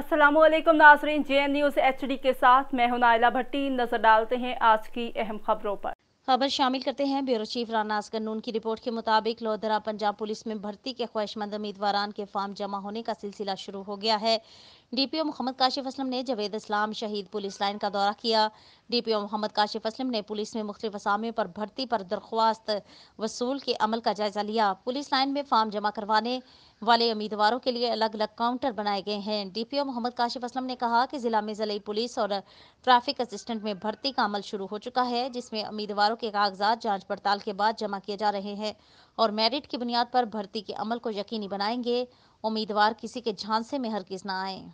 Aslam Nazreen J N news HD डी के साथ मैं हूं नायला भट्टी नज़र डालते हैं आज की अहम खबरों पर खबर शामिल करते हैं ब्यूरो चीफ रानाज कन्नून की रिपोर्ट के मुताबिक लोधरा पंजाब पुलिस में भर्ती के ख्वाहिशमंद उम्मीदवार के फार्म जमा होने का सिलसिला शुरू हो गया है डीपीओ मोहम्मद काशिफ असलम ने जवेद इस्लाम शहीद पुलिस लाइन का दौरा किया डीपीओ मोहम्मद काशिफ असलम ने पुलिस में मुख्तलिफ असामियों पर भर्ती पर दरख्वास्त वसूल के अमल का जायजा लिया पुलिस लाइन में फार्म जमा करवाने वाले उम्मीदवारों के लिए अलग अलग काउंटर बनाए गए हैं डीपीओ मोहम्मद काशिफ असलम ने कहा कि जिला में जिले पुलिस और ट्रैफिक असिस्टेंट में भर्ती का अमल शुरू हो चुका है जिसमें उम्मीदवारों के कागजात जाँच पड़ताल के बाद जमा किए जा रहे हैं और मेरिट की बुनियाद पर भर्ती के अमल को यकीनी बनाएंगे उम्मीदवार किसी के झांसे में किस ना आए